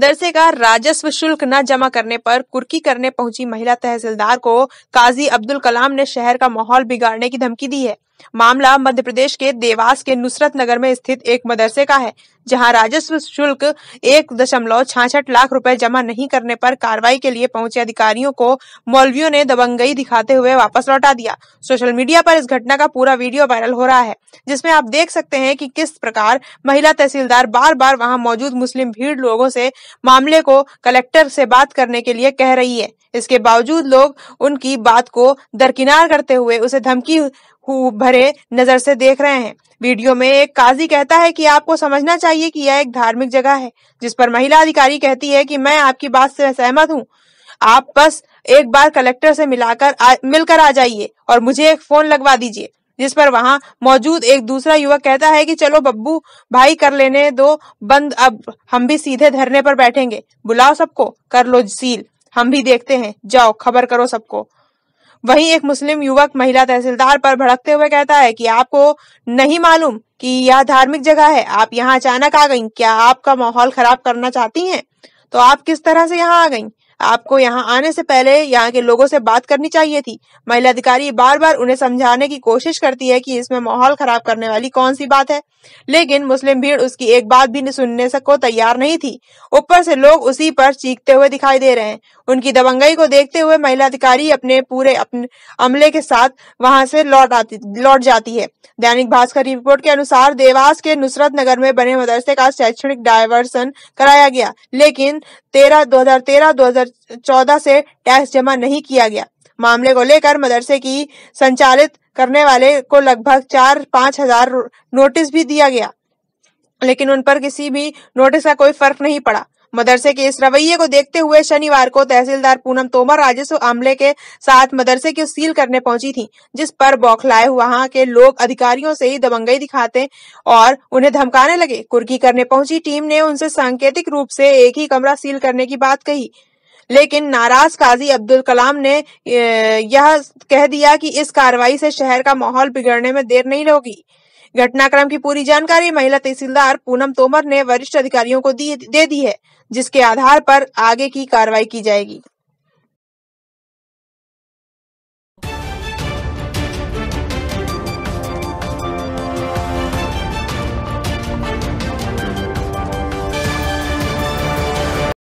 मदरसे का राजस्व शुल्क न जमा करने पर कुर्की करने पहुंची महिला तहसीलदार को काजी अब्दुल कलाम ने शहर का माहौल बिगाड़ने की धमकी दी है मामला मध्य प्रदेश के देवास के नुसरत नगर में स्थित एक मदरसे का है जहां राजस्व शुल्क एक दशमलव छाछठ लाख रुपए जमा नहीं करने पर कार्रवाई के लिए पहुंचे अधिकारियों को मौलवियों ने दबंगई दिखाते हुए वापस लौटा दिया सोशल मीडिया पर इस घटना का पूरा वीडियो वायरल हो रहा है जिसमें आप देख सकते हैं कि किस प्रकार महिला तहसीलदार बार बार वहां मौजूद मुस्लिम भीड़ लोगों से मामले को कलेक्टर से बात करने के लिए कह रही है इसके बावजूद लोग उनकी बात को दरकिनार करते हुए उसे धमकी हु भरे नजर से देख रहे हैं वीडियो में एक काजी कहता है कि आपको समझना चाहिए कि यह एक धार्मिक जगह है जिस पर महिला अधिकारी कहती है कि मैं आपकी बात से सहमत हूँ आप बस एक बार कलेक्टर से मिलाकर मिलकर आ जाइए और मुझे एक फोन लगवा दीजिए जिस पर वहां मौजूद एक दूसरा युवक कहता है कि चलो बब्बू भाई कर लेने दो बंद अब हम भी सीधे धरने पर बैठेंगे बुलाओ सबको कर लो सील हम भी देखते हैं जाओ खबर करो सबको वही एक मुस्लिम युवक महिला तहसीलदार पर भड़कते हुए कहता है कि आपको नहीं मालूम कि यह धार्मिक जगह है आप यहाँ अचानक आ गई क्या आपका माहौल खराब करना चाहती हैं तो आप किस तरह से यहाँ आ गई आपको यहाँ आने से पहले यहाँ के लोगों से बात करनी चाहिए थी महिला अधिकारी बार बार उन्हें समझाने की कोशिश करती है कि इसमें माहौल खराब करने वाली कौन सी बात है लेकिन मुस्लिम भीड़ उसकी एक बात भी सुनने को तैयार नहीं थी ऊपर से लोग उसी पर चीखते हुए दिखाई दे रहे हैं उनकी दबंगई को देखते हुए महिला अधिकारी अपने पूरे अपने अमले के साथ वहां से लौट आती लौट जाती है दैनिक भास्कर की रिपोर्ट के अनुसार देवास के नुसरत नगर में बने मदरसे का शैक्षणिक डायवर्सन कराया गया लेकिन तेरह दो हजार तेरह दो हजार चौदह से टैक्स जमा नहीं किया गया मामले को लेकर मदरसे की संचालित करने वाले को लगभग चार पाँच हजार नोटिस भी दिया गया लेकिन उन पर किसी भी नोटिस का कोई फर्क नहीं पड़ा मदरसे के इस रवैये को देखते हुए शनिवार को तहसीलदार पूनम तोमर राजस्व अमले के साथ मदरसे को सील करने पहुंची थी जिस पर बौखलाए वहां के लोग अधिकारियों से ही दबंगई दिखाते और उन्हें धमकाने लगे कुर्की करने पहुंची टीम ने उनसे सांकेतिक रूप से एक ही कमरा सील करने की बात कही लेकिन नाराज काजी अब्दुल कलाम ने यह कह दिया कि इस कार्रवाई से शहर का माहौल बिगड़ने में देर नहीं होगी घटनाक्रम की पूरी जानकारी महिला तहसीलदार पूनम तोमर ने वरिष्ठ अधिकारियों को दे दी है जिसके आधार पर आगे की कार्रवाई की जाएगी